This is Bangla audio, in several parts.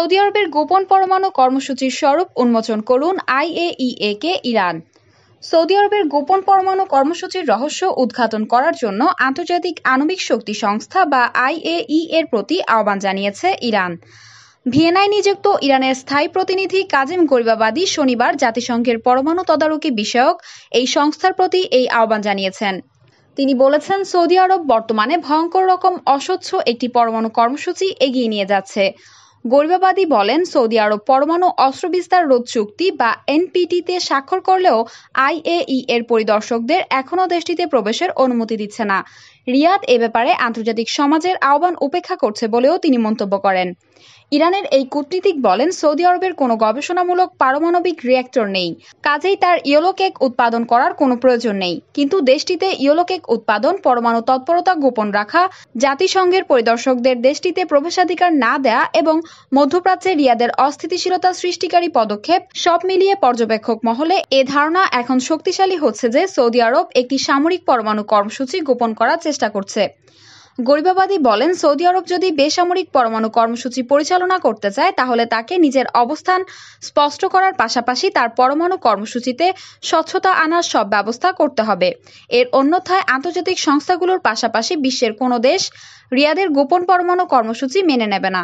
সৌদি আরবের গোপন পরমাণু কর্মসূচির স্বরূপ উন্মোচন করুন আইএইএ কে ইরান সৌদি আরবের গোপন পরমাণু কর্মসূচির রহস্য উদ্ঘাটন করার জন্য আন্তর্জাতিক আণবিক শক্তি সংস্থা বা আইএই এর প্রতি আহ্বান জানিয়েছে ইরান ভিয়েনায় নিযুক্ত ইরানের স্থায়ী প্রতিনিধি কাজিম গরিবাবাদী শনিবার জাতিসংঘের পরমাণু তদারকি বিষয়ক এই সংস্থার প্রতি এই আহ্বান জানিয়েছেন তিনি বলেছেন সৌদি আরব বর্তমানে ভয়ঙ্কর রকম অস্বচ্ছ একটি পরমাণু কর্মসূচি এগিয়ে নিয়ে যাচ্ছে গরিবাবাদী বলেন সৌদি আরব পরমাণু অস্ত্র বিস্তার রোধ চুক্তি বা এনপিটিতে স্বাক্ষর করলেও আইএই এর পরিদর্শকদের এখনও দেশটিতে প্রবেশের অনুমতি দিচ্ছে না রিয়াদ এ ব্যাপারে আন্তর্জাতিক সমাজের আহ্বান উপেক্ষা করছে বলেও তিনি মন্তব্য করেন ইরানের এই কূটনীতিক বলেন সৌদি আরবের কোনো গবেষণামূলক পারমাণবিক রিয়েক্টর নেই কাজেই তার কেক উৎপাদন করার কোনো প্রয়োজন নেই কিন্তু দেশটিতে ইয়োলোকেক উৎপাদন পরমাণু তৎপরতা গোপন রাখা জাতিসংঘের পরিদর্শকদের দেশটিতে প্রবেশাধিকার না দেয়া এবং মধ্যপ্রাচ্যে রিয়াদের অস্থিতিশীলতা সৃষ্টিকারী পদক্ষেপ সব মিলিয়ে পর্যবেক্ষক মহলে এ ধারণা এখন শক্তিশালী হচ্ছে যে সৌদি আরব একটি সামরিক পরমাণু কর্মসূচি গোপন করার চেষ্টা করছে গরিবাবাদী বলেন সৌদি আরব যদি বেসামরিক পরমাণু কর্মসূচি পরিচালনা করতে চায় তাহলে তাকে নিজের অবস্থান স্পষ্ট করার পাশাপাশি তার পরমাণু কর্মসূচিতে স্বচ্ছতা আনার সব ব্যবস্থা করতে হবে এর অন্যথায় আন্তর্জাতিক সংস্থাগুলোর পাশাপাশি বিশ্বের কোনো দেশ রিয়াদের গোপন পরমাণু কর্মসূচি মেনে নেবে না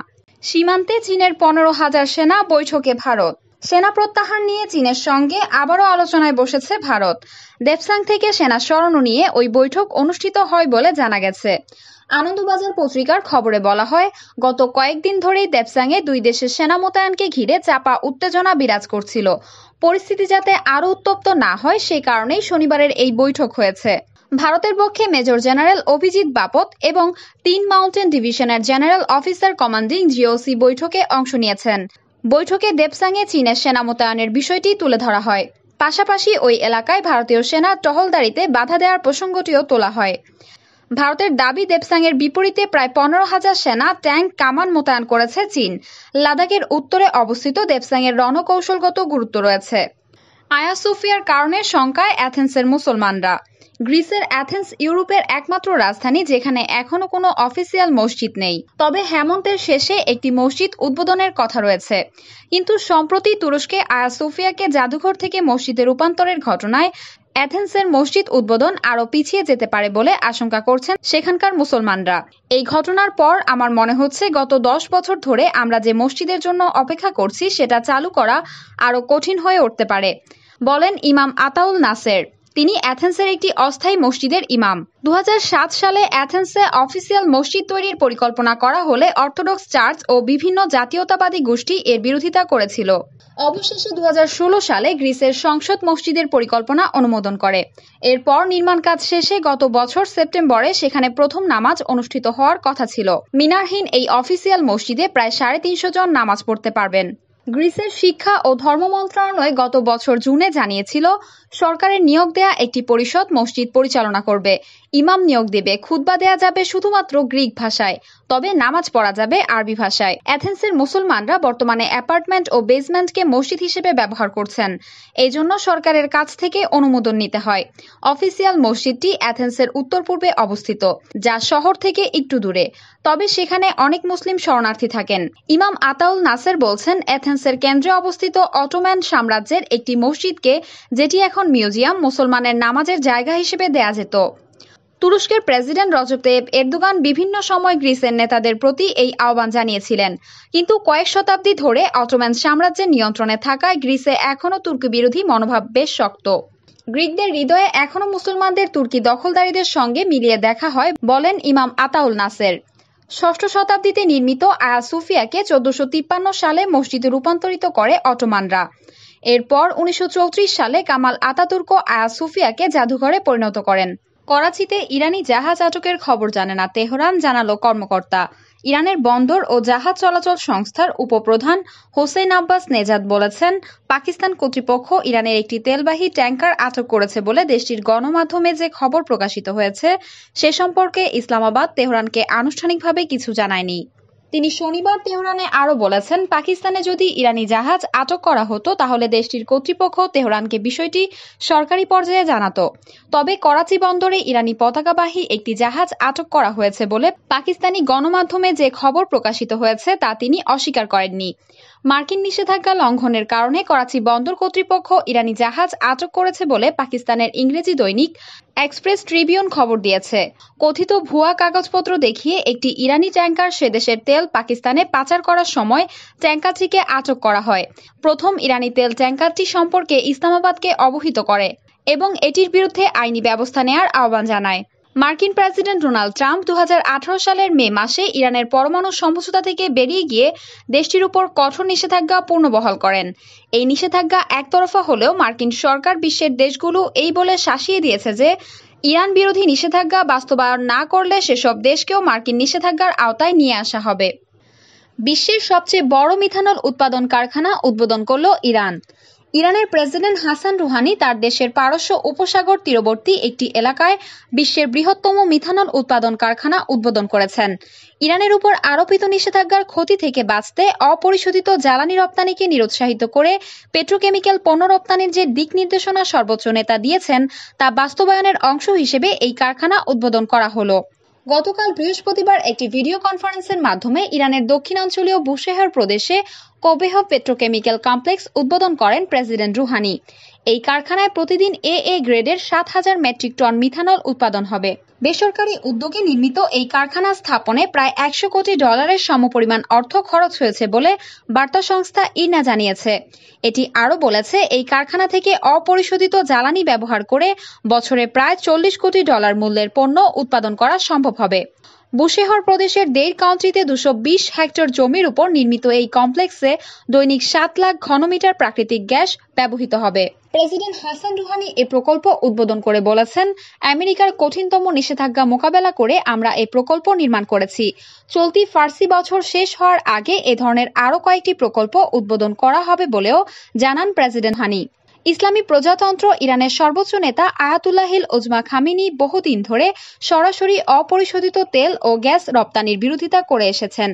সীমান্তে চীনের পনেরো হাজার সেনা বৈঠকে ভারত সেনা প্রত্যাহার নিয়ে চীনের সঙ্গে আবারও আলোচনায় বসেছে ভারত দেবসাং থেকে সেনা স্মরণ নিয়ে ওই বৈঠক অনুষ্ঠিত হয় বলে জানা গেছে আনন্দবাজার পত্রিকার খবরে বলা হয় গত কয়েকদিন ধরেই দেবসাংয়ে দুই দেশের সেনা মোতায়েনকে ঘিরে চাপা উত্তেজনা বিরাজ করছিল পরিস্থিতি যাতে আরও উত্তপ্ত না হয় সে কারণেই শনিবারের এই বৈঠক হয়েছে ভারতের পক্ষে মেজর জেনারেল অভিজিৎ বাপত এবং তিন মাউন্টেন ডিভিশনের জেনারেল অফিসার কমান্ডিং জিওসি বৈঠকে অংশ নিয়েছেন বৈঠকে দেবসাংয়ে চীনের সেনা মোতায়েনের বিষয়টি তুলে ধরা হয় পাশাপাশি ওই এলাকায় ভারতীয় সেনা টহলদারিতে বাধা দেওয়ার প্রসঙ্গটিও তোলা হয় ভারতের দাবি দেবসাংয়ের বিপরীতে প্রায় পনেরো হাজার সেনা ট্যাঙ্ক কামান মোতায়েন করেছে চীন লাদাখের উত্তরে অবস্থিত দেবসাংয়ের রণকৌশলগত গুরুত্ব রয়েছে আয়াসোফিয়ার কারণে শঙ্কায় অ্যাথেন্সের মুসলমানরা গ্রিসের অ্যাথেন্স ইউরোপের একমাত্র রাজধানী যেখানে এখনো কোনো অফিসিয়াল মসজিদ নেই তবে হেমন্তের শেষে একটি মসজিদ উদ্বোধনের কথা রয়েছে কিন্তু সম্প্রতি তুরস্কে আয়া সোফিয়াকে জাদুঘর থেকে মসজিদে রূপান্তরের ঘটনায় অ্যাথেন্সের মসজিদ উদ্বোধন আরও পিছিয়ে যেতে পারে বলে আশঙ্কা করছেন সেখানকার মুসলমানরা এই ঘটনার পর আমার মনে হচ্ছে গত দশ বছর ধরে আমরা যে মসজিদের জন্য অপেক্ষা করছি সেটা চালু করা আরও কঠিন হয়ে উঠতে পারে বলেন ইমাম আতাউল নাসের তিনি অ্যাথেন্সের একটি অস্থায়ী মসজিদের ইমাম দু সালে অ্যাথেন্সে অফিসিয়াল মসজিদ তৈরির পরিকল্পনা করা হলে অর্থোডক্স চার্চ ও বিভিন্ন জাতীয়তাবাদী গোষ্ঠী এর বিরোধিতা করেছিল অবশেষে দু সালে গ্রিসের সংসদ মসজিদের পরিকল্পনা অনুমোদন করে এরপর নির্মাণ কাজ শেষে গত বছর সেপ্টেম্বরে সেখানে প্রথম নামাজ অনুষ্ঠিত হওয়ার কথা ছিল মিনারহীন এই অফিসিয়াল মসজিদে প্রায় সাড়ে তিনশো জন নামাজ পড়তে পারবেন গ্রিসের শিক্ষা ও ধর্ম মন্ত্রণালয় গত বছর জুনে জানিয়েছিল সরকারের নিয়োগ দেয়া একটি পরিষদ মসজিদ পরিচালনা করবে ইমাম নিয়োগ দেবে খুতবা দেয়া যাবে শুধুমাত্র গ্রিক ভাষায় তবে নামাজ পড়া যাবে আরবি ভাষায় অ্যাথেন্সের মুসলমানরা বর্তমানে অ্যাপার্টমেন্ট ও বেসমেন্টকে মসজিদ হিসেবে ব্যবহার করছেন এই জন্য সরকারের কাছ থেকে অনুমোদন নিতে হয় অফিসিয়াল মসজিদটি অ্যাথেন্সের উত্তর পূর্বে অবস্থিত যা শহর থেকে একটু দূরে তবে সেখানে অনেক মুসলিম শরণার্থী থাকেন ইমাম আতাউল নাসের বলছেন অ্যাথেন্স ফ্রান্সের কেন্দ্রে অবস্থিত অটোম্যান সাম্রাজ্যের একটি মসজিদকে যেটি এখন মিউজিয়াম মুসলমানের নামাজের জায়গা হিসেবে দেয়া যেত তুরস্কের প্রেসিডেন্ট রজতেব এরদুগান এরদোগান বিভিন্ন সময় গ্রিসের নেতাদের প্রতি এই আহ্বান জানিয়েছিলেন কিন্তু কয়েক শতাব্দী ধরে অটোম্যান সাম্রাজ্যের নিয়ন্ত্রণে থাকায় গ্রিসে এখনও তুর্কি বিরোধী মনোভাব বেশ শক্ত গ্রিকদের হৃদয়ে এখনও মুসলমানদের তুর্কি দখলদারীদের সঙ্গে মিলিয়ে দেখা হয় বলেন ইমাম আতাউল নাসের ষষ্ঠ শতাব্দীতে নির্মিত আয়া সুফিয়াকে চোদ্দশো তিপ্পান্ন সালে মসজিদে রূপান্তরিত করে অটোমানরা এরপর উনিশশো সালে কামাল আতাতুর্ক আয়া সুফিয়াকে জাদুঘরে পরিণত করেন করাচিতে ইরানি জাহাজ আটকের খবর জানে না তেহরান জানালো কর্মকর্তা ইরানের বন্দর ও জাহাজ চলাচল সংস্থার উপপ্রধান হোসেন আব্বাস নেজাদ বলেছেন পাকিস্তান কর্তৃপক্ষ ইরানের একটি তেলবাহী ট্যাঙ্কার আটক করেছে বলে দেশটির গণমাধ্যমে যে খবর প্রকাশিত হয়েছে সে সম্পর্কে ইসলামাবাদ তেহরানকে আনুষ্ঠানিকভাবে কিছু জানায়নি তিনি শনিবার তেহরানে আরও বলেছেন পাকিস্তানে যদি ইরানি জাহাজ আটক করা হতো তাহলে দেশটির কর্তৃপক্ষ তেহরানকে বিষয়টি সরকারি পর্যায়ে জানাত তবে করাচি বন্দরে ইরানি পতাকাবাহী একটি জাহাজ আটক করা হয়েছে বলে পাকিস্তানি গণমাধ্যমে যে খবর প্রকাশিত হয়েছে তা তিনি অস্বীকার করেননি মার্কিন নিষেধাজ্ঞা লঙ্ঘনের কারণে করাচি বন্দর কর্তৃপক্ষ ইরানি জাহাজ আটক করেছে বলে পাকিস্তানের ইংরেজি দৈনিক এক্সপ্রেস ট্রিবিউন খবর দিয়েছে কথিত ভুয়া কাগজপত্র দেখিয়ে একটি ইরানি ট্যাঙ্কার সেদেশের তেল পাকিস্তানে পাচার করার সময় ট্যাঙ্কারটিকে আটক করা হয় প্রথম ইরানি তেল ট্যাঙ্কারটি সম্পর্কে ইসলামাবাদকে অবহিত করে এবং এটির বিরুদ্ধে আইনি ব্যবস্থা নেয়ার আহ্বান জানায় মার্কিন প্রেসিডেন্ট ডোনাল্ড ট্রাম্প দু সালের মে মাসে ইরানের পরমাণু সমঝোতা থেকে বেরিয়ে গিয়ে দেশটির উপর কঠোর নিষেধাজ্ঞা পুনর্বহাল করেন এই নিষেধাজ্ঞা একতরফা হলেও মার্কিন সরকার বিশ্বের দেশগুলো এই বলে শাসিয়ে দিয়েছে যে ইরান বিরোধী নিষেধাজ্ঞা বাস্তবায়ন না করলে সেসব দেশকেও মার্কিন নিষেধাজ্ঞার আওতায় নিয়ে আসা হবে বিশ্বের সবচেয়ে বড় মিথানল উৎপাদন কারখানা উদ্বোধন করল ইরান ইরানের প্রেসিডেন্ট হাসান রুহানি তার দেশের পারস্য উপসাগর তীরবর্তী একটি এলাকায় বিশ্বের বৃহত্তম মিথানল উৎপাদন কারখানা উদ্বোধন করেছেন ইরানের উপর আরোপিত নিষেধাজ্ঞার ক্ষতি থেকে বাঁচতে অপরিশোধিত জ্বালানি রপ্তানিকে নিরুৎসাহিত করে পেট্রোকেমিক্যাল পণ্য রপ্তানির যে দিক নির্দেশনা সর্বোচ্চ নেতা দিয়েছেন তা বাস্তবায়নের অংশ হিসেবে এই কারখানা উদ্বোধন করা হলো গতকাল বৃহস্পতিবার একটি ভিডিও কনফারেন্সের মাধ্যমে ইরানের দক্ষিণাঞ্চলীয় বুশেহর প্রদেশে কবেহ পেট্রোকেমিক্যাল কমপ্লেক্স উদ্বোধন করেন প্রেসিডেন্ট রুহানি এই কারখানায় প্রতিদিন এ এ গ্রেডের সাত হাজার মেট্রিক টন মিথানল উৎপাদন হবে বেসরকারি উদ্যোগে নির্মিত এই কারখানা স্থাপনে প্রায় একশো কোটি ডলারের সমপরিমাণ অর্থ খরচ হয়েছে বলে বার্তা সংস্থা ইনা জানিয়েছে এটি আরও বলেছে এই কারখানা থেকে অপরিশোধিত জ্বালানি ব্যবহার করে বছরে প্রায় চল্লিশ কোটি ডলার মূল্যের পণ্য উৎপাদন করা সম্ভব হবে বুশেহর প্রদেশের দেড় কাউন্ট্রিতে দুশো বিশ হেক্টর জমির উপর নির্মিত এই কমপ্লেক্সে দৈনিক সাত লাখ ঘনমিটার প্রাকৃতিক গ্যাস ব্যবহৃত হবে প্রেসিডেন্ট হাসান রুহানি এ প্রকল্প উদ্বোধন করে বলেছেন আমেরিকার কঠিনতম নিষেধাজ্ঞা মোকাবেলা করে আমরা এ প্রকল্প নির্মাণ করেছি চলতি ফার্সি বছর শেষ হওয়ার আগে এ ধরনের আরও কয়েকটি প্রকল্প উদ্বোধন করা হবে বলেও জানান প্রেসিডেন্ট হানি ইসলামী প্রজাতন্ত্র ইরানের সর্বোচ্চ নেতা আয়াতুল্লাহিল ওজমা খামিনি বহুদিন ধরে সরাসরি অপরিশোধিত তেল ও গ্যাস রপ্তানির বিরোধিতা করে এসেছেন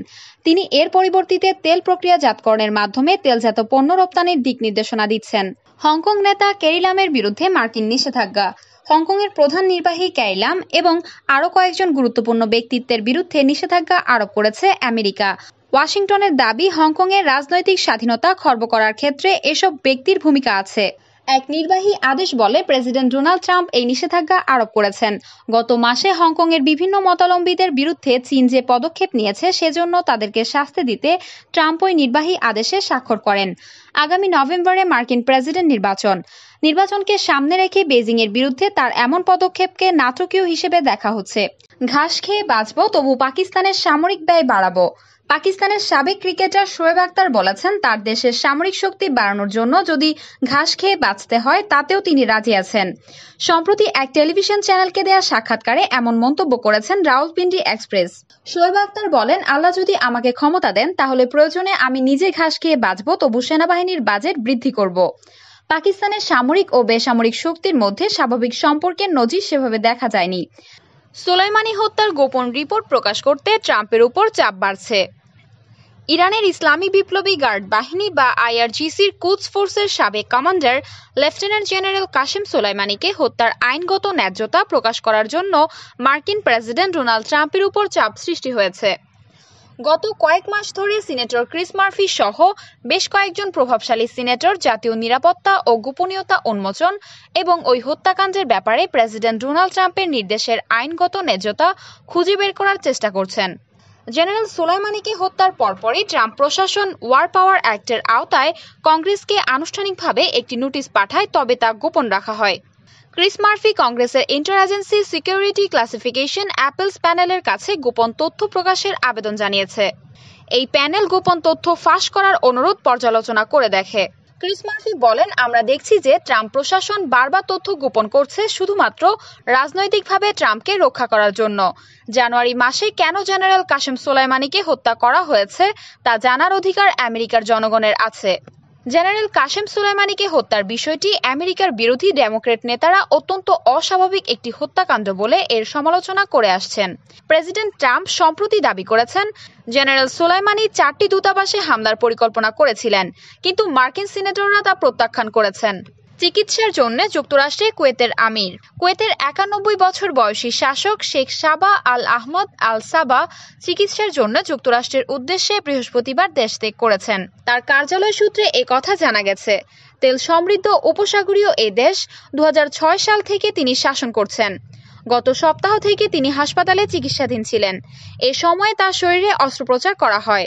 তিনি এর পরিবর্তিতে তেল প্রক্রিয়াজাতকরণের মাধ্যমে তেলজাত পণ্য রপ্তানির দিক নির্দেশনা দিচ্ছেন হংকং নেতা কেরিলামের বিরুদ্ধে মার্কিন নিষেধাজ্ঞা হংকংয়ের প্রধান নির্বাহী ক্যারিলাম এবং আরও কয়েকজন গুরুত্বপূর্ণ ব্যক্তিত্বের বিরুদ্ধে নিষেধাজ্ঞা আরোপ করেছে আমেরিকা ওয়াশিংটনের দাবি হংকংয়ের রাজনৈতিক স্বাধীনতা খর্ব করার ক্ষেত্রে এসব ব্যক্তির ভূমিকা আছে এক নির্বাহী আদেশ বলে প্রেসিডেন্ট ডোনাল্ড ট্রাম্প এই নিষেধাজ্ঞা আরোপ করেছেন গত মাসে হংকংয়ের বিভিন্ন মতালম্বীদের বিরুদ্ধে চীন যে পদক্ষেপ নিয়েছে সেজন্য তাদেরকে শাস্তি দিতে ট্রাম্প ওই নির্বাহী আদেশে স্বাক্ষর করেন আগামী নভেম্বরে মার্কিন প্রেসিডেন্ট নির্বাচন নির্বাচনকে সামনে রেখে বেজিংয়ের বিরুদ্ধে তার এমন পদক্ষেপকে নাটকীয় হিসেবে দেখা হচ্ছে ঘাস খেয়ে বাঁচব তবু পাকিস্তানের সামরিক ব্যয় বাড়াবো পাকিস্তানের সাবেক ক্রিকেটার শোয়েব আখতার বলেছেন তার দেশের সামরিক শক্তি বাড়ানোর জন্য যদি ঘাস খেয়ে বাঁচতে হয় তাতেও তিনি রাজি আছেন সম্প্রতি এক টেলিভিশন চ্যানেলকে দেয়া সাক্ষাৎকারে এমন মন্তব্য করেছেন রাউলপিন্ডি এক্সপ্রেস শোয়েব আখতার বলেন আল্লাহ যদি আমাকে ক্ষমতা দেন তাহলে প্রয়োজনে আমি নিজে ঘাস খেয়ে বাঁচব তবু সেনাবাহিনীর বাজেট বৃদ্ধি করব পাকিস্তানের সামরিক ও বেসামরিক শক্তির মধ্যে স্বাভাবিক সম্পর্কের নজির সেভাবে দেখা যায়নি সোলাইমানি হত্যার গোপন রিপোর্ট প্রকাশ করতে ট্রাম্পের উপর চাপ বাড়ছে ইরানের ইসলামী বিপ্লবী গার্ড বাহিনী বা আইআরজিসির কুচ ফোর্সের সাবেক কমান্ডার লেফটেন্যান্ট জেনারেল কাশেম সোলাইমানিকে হত্যার আইনগত ন্যায্যতা প্রকাশ করার জন্য মার্কিন প্রেসিডেন্ট ডোনাল্ড ট্রাম্পের উপর চাপ সৃষ্টি হয়েছে গত কয়েক মাস ধরে সিনেটর ক্রিস মার্ফি সহ বেশ কয়েকজন প্রভাবশালী সিনেটর জাতীয় নিরাপত্তা ও গোপনীয়তা উন্মোচন এবং ওই হত্যাকাণ্ডের ব্যাপারে প্রেসিডেন্ট ডোনাল্ড ট্রাম্পের নির্দেশের আইনগত ন্যায্যতা খুঁজে বের করার চেষ্টা করছেন জেনারেল সুলাইমানিকে হত্যার পরপরই ট্রাম্প প্রশাসন ওয়ার পাওয়ার অ্যাক্টের আওতায় কংগ্রেসকে আনুষ্ঠানিকভাবে একটি নোটিশ পাঠায় তবে তা গোপন রাখা হয় ক্রিস মার্ফি কংগ্রেসের inter agency security classification appeals প্যানেলের কাছে গোপন তথ্য প্রকাশের আবেদন জানিয়েছে এই প্যানেল গোপন তথ্য ফাঁস করার অনুরোধ পর্যালোচনা করে দেখে ক্রিস মার্ফি বলেন আমরা দেখছি যে ট্রাম্প প্রশাসন বারবার তথ্য গোপন করছে শুধুমাত্র রাজনৈতিকভাবে ট্রাম্পকে রক্ষা করার জন্য জানুয়ারি মাসে কেন জেনারেল কাশেম সোলাইমানিকে হত্যা করা হয়েছে তা জানার অধিকার আমেরিকার জনগণের আছে জেনারেল কাশেম সুলাইমানিকে হত্যার বিষয়টি আমেরিকার বিরোধী ডেমোক্রেট নেতারা অত্যন্ত অস্বাভাবিক একটি হত্যাকাণ্ড বলে এর সমালোচনা করে আসছেন প্রেসিডেন্ট ট্রাম্প সম্প্রতি দাবি করেছেন জেনারেল সুলাইমানি চারটি দূতাবাসে হামলার পরিকল্পনা করেছিলেন কিন্তু মার্কিন সিনেটররা তা প্রত্যাখ্যান করেছেন চিকিৎসার জন্য যুক্তরাষ্ট্রে কুয়েতের আমির কুয়েতের একানব্বই বছর বয়সী শাসক শেখ সাবা আল আহমদ আল সাবা চিকিৎসার জন্য যুক্তরাষ্ট্রের উদ্দেশ্যে বৃহস্পতিবার দেশ ত্যাগ করেছেন তার কার্যালয় সূত্রে এ কথা জানা গেছে তেল সমৃদ্ধ উপসাগরীয় এ দেশ দু সাল থেকে তিনি শাসন করছেন গত সপ্তাহ থেকে তিনি হাসপাতালে চিকিৎসাধীন ছিলেন এ সময়ে তার শরীরে অস্ত্রোপচার করা হয়